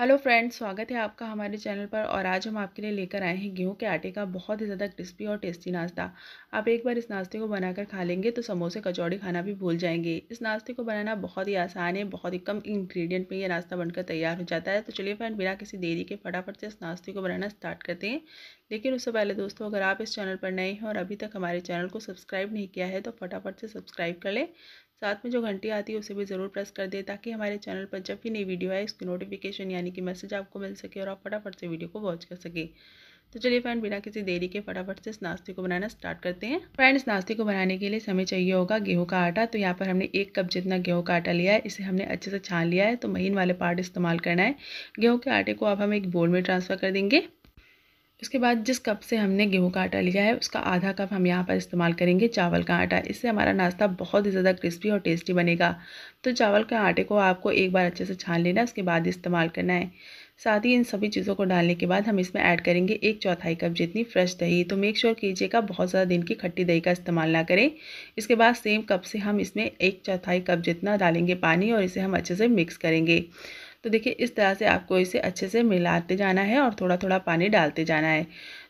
hello friends स्वागत है आपका हमारे चैनल पर और आज हम आपके लिए लेकर आए हैं गेहूं के आटे का बहुत ही ज़्यादा क्रिस्पी और टेस्टी नाश्ता आप एक बार इस नाश्ते को बनाकर खा लेंगे तो समोसे कचौड़ी खाना भी भूल जाएंगे इस नाश्ते को बनाना बहुत ही आसान है बहुत ही कम इंग्रेडिएंट में ये नाश्ता बनकर तैयार हो जाता है तो चलिए फ्रेंड बिना किसी देरी के फटाफट से इस नाश्ते को बनाना स्टार्ट करते हैं लेकिन उससे पहले दोस्तों अगर आप इस चैनल पर नए हैं और अभी तक हमारे चैनल को सब्सक्राइब नहीं किया है तो फटाफट से सब्सक्राइब कर लें साथ में जो घंटी आती है उसे भी ज़रूर प्रेस कर दें ताकि हमारे चैनल पर जब भी नई वीडियो आए उसकी नोटिफिकेशन यानी कि मैसेज आपको मिल सके और आप फटाफट से वीडियो को वॉच कर सकें तो चलिए फ्रेंड बिना किसी देरी के फटाफट से इस नाश्ते को बनाना स्टार्ट करते हैं फ्रेंड इस नाश्ते को बनाने के लिए हमें चाहिए होगा गेहूं का आटा तो यहाँ पर हमने एक कप जितना गेहूं का आटा लिया है इसे हमने अच्छे से छान लिया है तो महीन वाले पार्ट इस्तेमाल करना है गेहूं के आटे को अब हम एक बोल में ट्रांसफ़र कर देंगे उसके बाद जिस कप से हमने गेहूं का आटा लिया है उसका आधा कप हम यहाँ पर इस्तेमाल करेंगे चावल का आटा इससे हमारा नाश्ता बहुत ही ज़्यादा क्रिस्पी और टेस्टी बनेगा तो चावल के आटे को आपको एक बार अच्छे से छान लेना उसके बाद इस्तेमाल करना है साथ ही इन सभी चीज़ों को डालने के बाद हम इसमें ऐड करेंगे एक चौथाई कप जितनी फ्रेश दही तो मेक श्योर कीजिएगा बहुत ज़्यादा दिन की खट्टी दही का इस्तेमाल ना करें इसके बाद सेम कप से हम इसमें एक चौथाई कप जितना डालेंगे पानी और इसे हम अच्छे से मिक्स करेंगे तो देखिए इस तरह से आपको इसे अच्छे से मिलाते जाना है और थोड़ा थोड़ा पानी डालते जाना है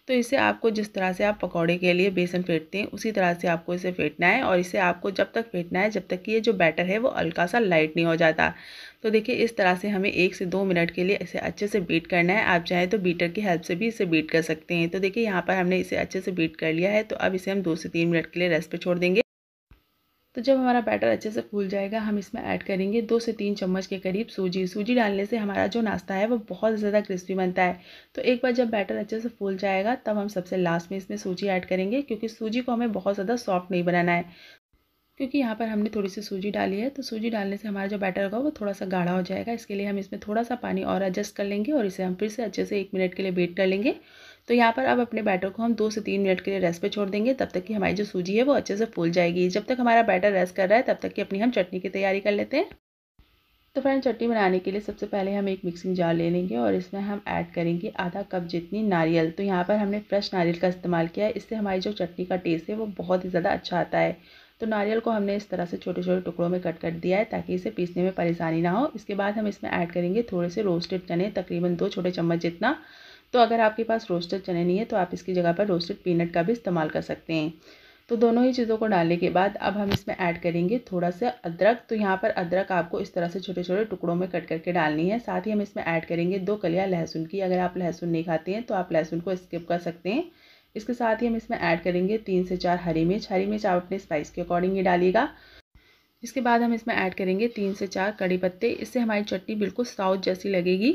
तो इसे आपको जिस तरह से आप पकौड़े के लिए बेसन फेंटते हैं उसी तरह से आपको इसे फेंटना है और इसे आपको जब तक फेंटना है जब तक कि ये जो बैटर है वो हल्का सा लाइट नहीं हो जाता तो देखिए इस तरह से हमें एक से दो मिनट के लिए इसे अच्छे से बीट करना है आप चाहें तो बीटर की हेल्प से भी इसे बीट कर सकते हैं तो देखिए यहाँ पर हमने इसे अच्छे से बीट कर लिया है तो अब इसे हम दो से तीन मिनट के लिए रेस्ट पर छोड़ देंगे तो जब हमारा बैटर अच्छे से फूल जाएगा हम इसमें ऐड करेंगे दो से तीन चम्मच के करीब सूजी सूजी डालने से हमारा जो नाश्ता है वो बहुत ज़्यादा क्रिस्पी बनता है तो एक बार जब बैटर अच्छे से फूल जाएगा तब हम सबसे लास्ट में इसमें सूजी ऐड करेंगे क्योंकि सूजी को हमें बहुत ज़्यादा सॉफ्ट नहीं बनाना है क्योंकि यहाँ पर हमने थोड़ी सी सूजी डाली है तो सूजी डालने से हमारा जो बैटर होगा वो थोड़ा सा गाढ़ा हो जाएगा इसके लिए हम इसमें थोड़ा सा पानी और एडजस्ट कर लेंगे और इसे हम फिर से अच्छे से एक मिनट के लिए वेट कर लेंगे तो यहाँ पर अब अपने बैटर को हम दो से तीन मिनट के लिए रेस्ट पे छोड़ देंगे तब तक कि हमारी जो सूजी है वो अच्छे से फूल जाएगी जब तक हमारा बैटर रेस्ट कर रहा है तब तक कि अपनी हम चटनी की तैयारी कर लेते हैं तो फ्रेंड चटनी बनाने के लिए सबसे पहले हम एक मिक्सिंग जार ले लेंगे और इसमें हम ऐड करेंगे आधा कप जितनी नारियल तो यहाँ पर हमने फ्रेश नारियल का इस्तेमाल किया है इससे हमारी जो चटनी का टेस्ट है वो बहुत ही ज़्यादा अच्छा आता है तो नारियल को हमने इस तरह से छोटे छोटे टुकड़ों में कट कर दिया है ताकि इसे पीसने में परेशानी ना हो इसके बाद हम इसमें ऐड करेंगे थोड़े से रोस्टेड चने तकरीबन दो छोटे चम्मच जितना तो अगर आपके पास रोस्टेड चने नहीं है तो आप इसकी जगह पर रोस्टेड पीनट का भी इस्तेमाल कर सकते हैं तो दोनों ही चीज़ों को डालने के बाद अब हम इसमें ऐड करेंगे थोड़ा सा अदरक तो यहाँ पर अदरक आपको इस तरह से छोटे छोटे टुकड़ों में कट करके डालनी है साथ ही हम इसमें ऐड करेंगे दो कलिया लहसुन की अगर आप लहसुन नहीं खाते हैं तो आप लहसुन को स्किप कर सकते हैं इसके साथ ही हम इसमें ऐड करेंगे तीन से चार हरी मिर्च हरी मिर्च आप अपने स्पाइस के अकॉर्डिंग ही डालिएगा इसके बाद हम इसमें ऐड करेंगे तीन से चार कड़ी पत्ते इससे हमारी चटनी बिल्कुल साउथ जैसी लगेगी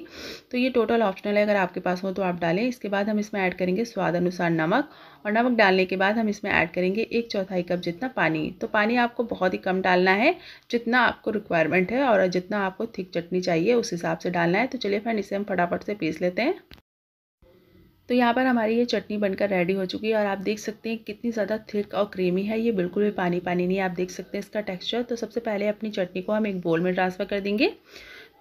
तो ये टोटल ऑप्शनल है अगर आपके पास हो तो आप डालें इसके बाद हम इसमें ऐड करेंगे स्वाद अनुसार नमक और नमक डालने के बाद हम इसमें ऐड करेंगे एक चौथाई कप जितना पानी तो पानी आपको बहुत ही कम डालना है जितना आपको रिक्वायरमेंट है और जितना आपको थिक चटनी चाहिए उस हिसाब से डालना है तो चलिए फ्रेंड इसे हम फटाफट से पीस लेते हैं तो यहाँ पर हमारी ये चटनी बनकर रेडी हो चुकी है और आप देख सकते हैं कितनी ज़्यादा थिक और क्रीमी है ये बिल्कुल भी पानी पानी नहीं है आप देख सकते हैं इसका टेक्सचर तो सबसे पहले अपनी चटनी को हम एक बोल में ट्रांसफ़र कर देंगे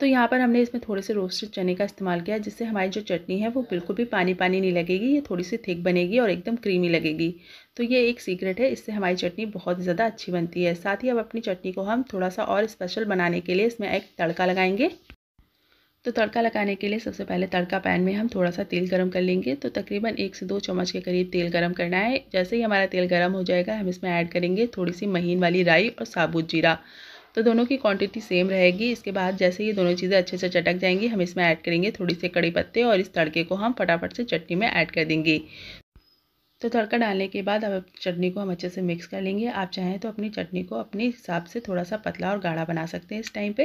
तो यहाँ पर हमने इसमें थोड़े से रोस्टेड चने का इस्तेमाल किया जिससे हमारी जो चटनी है वो बिल्कुल भी पानी पानी नहीं लगेगी ये थोड़ी सी थिक बनेगी और एकदम क्रीमी लगेगी तो ये एक सीक्रेट है इससे हमारी चटनी बहुत ज़्यादा अच्छी बनती है साथ ही अब अपनी चटनी को हम थोड़ा सा और स्पेशल बनाने के लिए इसमें एक तड़का लगाएंगे तो तड़का लगाने के लिए सबसे पहले तड़का पैन में हम थोड़ा सा तेल गरम कर लेंगे तो तकरीबन एक से दो चम्मच के करीब तेल गरम करना है जैसे ही हमारा तेल गरम हो जाएगा हम इसमें ऐड करेंगे थोड़ी सी महीन वाली राई और साबुत जीरा तो दोनों की क्वांटिटी सेम रहेगी इसके बाद जैसे ये दोनों चीज़ें अच्छे से चटक जाएंगी हम इसमें ऐड करेंगे थोड़ी सी कड़ी पत्ते और इस तड़के को हम फटाफट से चटनी में ऐड कर देंगे तो तड़का डालने के बाद अब चटनी को हम अच्छे से मिक्स कर लेंगे आप चाहें तो अपनी चटनी को अपने हिसाब से थोड़ा सा पतला और गाढ़ा बना सकते हैं इस टाइम पे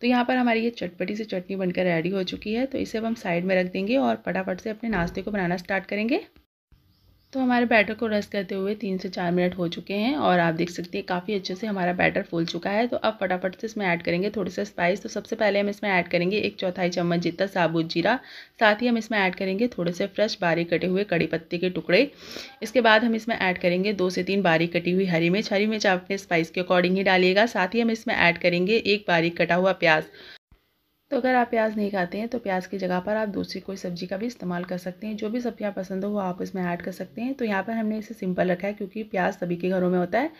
तो यहाँ पर हमारी ये चटपटी से चटनी बनकर रेडी हो चुकी है तो इसे अब हम साइड में रख देंगे और फटाफट से अपने नाश्ते को बनाना स्टार्ट करेंगे तो हमारे बैटर को रस करते हुए तीन से चार मिनट हो चुके हैं और आप देख सकते हैं काफ़ी अच्छे से हमारा बैटर फूल चुका है तो अब फटाफट से इसमें ऐड करेंगे थोड़े से स्पाइस तो सबसे पहले हम इसमें ऐड करेंगे एक चौथाई चम्मच जितना साबुत जीरा साथ ही हम इसमें ऐड करेंगे थोड़े से फ्रेश बारीक कटे हुए कड़ी पत्ते के टुकड़े इसके बाद हम इसमें ऐड करेंगे दो से तीन बारीक कटी हुई हरी मिर्च हरी मिर्च आप अपने स्पाइस के अकॉर्डिंग ही डालिएगा साथ ही हम इसमें ऐड करेंगे एक बारीक कटा हुआ प्याज तो अगर आप प्याज नहीं खाते हैं तो प्याज की जगह पर आप दूसरी कोई सब्जी का भी इस्तेमाल कर सकते हैं जो भी सब्जियाँ पसंद हो वो आप इसमें ऐड कर सकते हैं तो यहाँ पर हमने इसे सिंपल रखा है क्योंकि प्याज सभी के घरों में होता है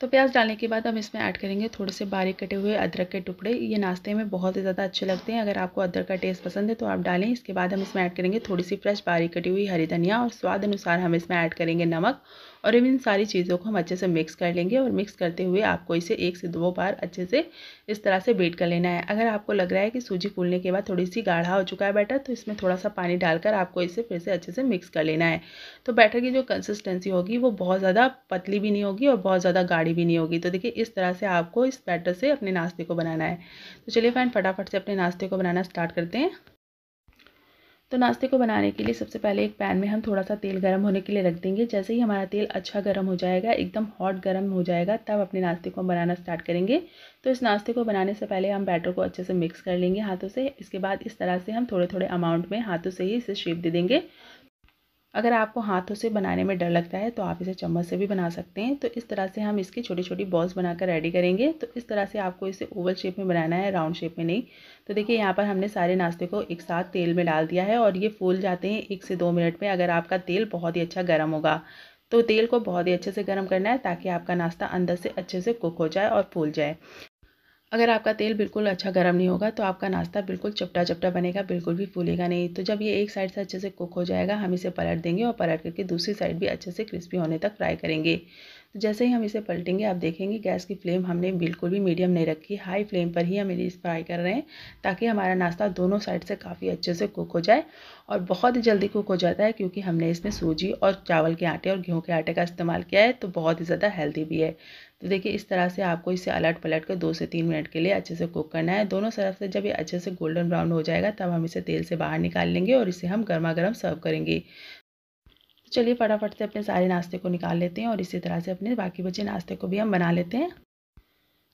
तो प्याज डालने के बाद हम इसमें ऐड करेंगे थोड़े से बारीक कटे हुए अदरक के टुकड़े ये नाश्ते में बहुत ही ज़्यादा अच्छे लगते हैं अगर आपको अदरक का टेस्ट पसंद है तो आप डालें इसके बाद हम इसमें ऐड करेंगे थोड़ी सी फ्रेश बारीक कटी हुई हरी धनिया और स्वाद अनुसार हम इसमें ऐड करेंगे नमक और इन सारी चीज़ों को हम अच्छे से मिक्स कर लेंगे और मिक्स करते हुए आपको इसे एक से दो बार अच्छे से इस तरह से बेट कर लेना है अगर आपको लग रहा है कि सूजी फूलने के बाद थोड़ी सी गाढ़ा हो चुका है बैटर तो इसमें थोड़ा सा पानी डालकर आपको इसे फिर से अच्छे से मिक्स कर लेना है तो बैटर की जो कंसिस्टेंसी होगी वो बहुत ज़्यादा पतली भी नहीं होगी और बहुत ज़्यादा गाढ़ी भी नहीं होगी तो देखिए इस तरह से आपको इस बैटर से अपने नाश्ते को बनाना है तो चलिए फ्रेंड फटाफट से अपने नाश्ते को बनाना स्टार्ट करते हैं तो नाश्ते को बनाने के लिए सबसे पहले एक पैन में हम थोड़ा सा तेल गर्म होने के लिए रख देंगे जैसे ही हमारा तेल अच्छा गर्म हो जाएगा एकदम हॉट गर्म हो जाएगा तब अपने नाश्ते को हम बनाना स्टार्ट करेंगे तो इस नाश्ते को बनाने से पहले हम बैटर को अच्छे से मिक्स कर लेंगे हाथों से इसके बाद इस तरह से हम थोड़े थोड़े अमाउंट में हाथों से ही इसे शेप दे देंगे अगर आपको हाथों से बनाने में डर लगता है तो आप इसे चम्मच से भी बना सकते हैं तो इस तरह से हम इसकी छोटी छोटी बॉल्स बनाकर रेडी करेंगे तो इस तरह से आपको इसे ओवल शेप में बनाना है राउंड शेप में नहीं तो देखिए यहाँ पर हमने सारे नाश्ते को एक साथ तेल में डाल दिया है और ये फूल जाते हैं एक से दो मिनट में अगर आपका तेल बहुत ही अच्छा गर्म होगा तो तेल को बहुत ही अच्छे से गर्म करना है ताकि आपका नाश्ता अंदर से अच्छे से कुक हो जाए और फूल जाए अगर आपका तेल बिल्कुल अच्छा गर्म नहीं होगा तो आपका नाश्ता बिल्कुल चपटा चपटा बनेगा बिल्कुल भी फूलेगा नहीं तो जब ये एक साइड से अच्छे से कुक हो जाएगा हम इसे पलट देंगे और पलट करके दूसरी साइड भी अच्छे से क्रिस्पी होने तक फ्राई करेंगे तो जैसे ही हम इसे पलटेंगे आप देखेंगे गैस की फ्लेम हमने बिल्कुल भी मीडियम नहीं रखी हाई फ्लेम पर ही हम इसे फ्राई कर रहे हैं ताकि हमारा नाश्ता दोनों साइड से काफ़ी अच्छे से कुक हो जाए और बहुत ही जल्दी कुक हो जाता है क्योंकि हमने इसमें सूजी और चावल के आटे और गेहूँ के आटे का इस्तेमाल किया है तो बहुत ही ज़्यादा हेल्दी भी है तो देखिए इस तरह से आपको इसे अलट पलट कर दो से तीन मिनट के लिए अच्छे से कुक करना है दोनों तरफ से जब ये अच्छे से गोल्डन ब्राउन हो जाएगा तब हम इसे तेल से बाहर निकाल लेंगे और इसे हम गर्मा गर्म सर्व करेंगे चलिए फटाफट से अपने सारे नाश्ते को निकाल लेते हैं और इसी तरह से अपने बाकी बचे नाश्ते को भी हम बना लेते हैं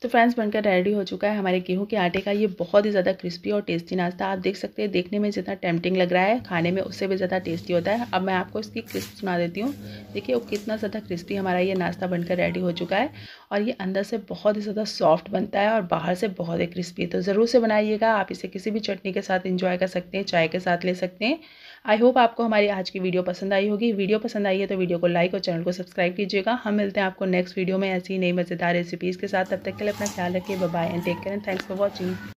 तो फ्रेंड्स बनकर रेडी हो चुका है हमारे गेहूं के आटे का ये बहुत ही ज़्यादा क्रिस्पी और टेस्टी नाश्ता आप देख सकते हैं देखने में जितना टेम्पटिंग लग रहा है खाने में उससे भी ज़्यादा टेस्टी होता है अब मैं आपको इसकी क्रिस्प सुना देती हूँ देखिए वो कितना ज़्यादा क्रिस्पी हमारा ये नाश्ता बनकर रेडी हो चुका है और ये अंदर से बहुत ही ज़्यादा सॉफ्ट बनता है और बाहर से बहुत ही क्रिस्पी तो ज़रूर से बनाइएगा आप इसे किसी भी चटनी के साथ इंजॉय कर सकते हैं चाय के साथ ले सकते हैं आई होप आपको हमारी आज की वीडियो पसंद आई होगी वीडियो पसंद आई है तो वीडियो को लाइक और चैनल को सब्सक्राइब कीजिएगा हम मिलते हैं आपको नेक्स्ट वीडियो में ऐसी नई मज़ेदार रेसिपीज़ के साथ तब तक के लिए अपना ख्याल रखिए bye and take care and thanks for watching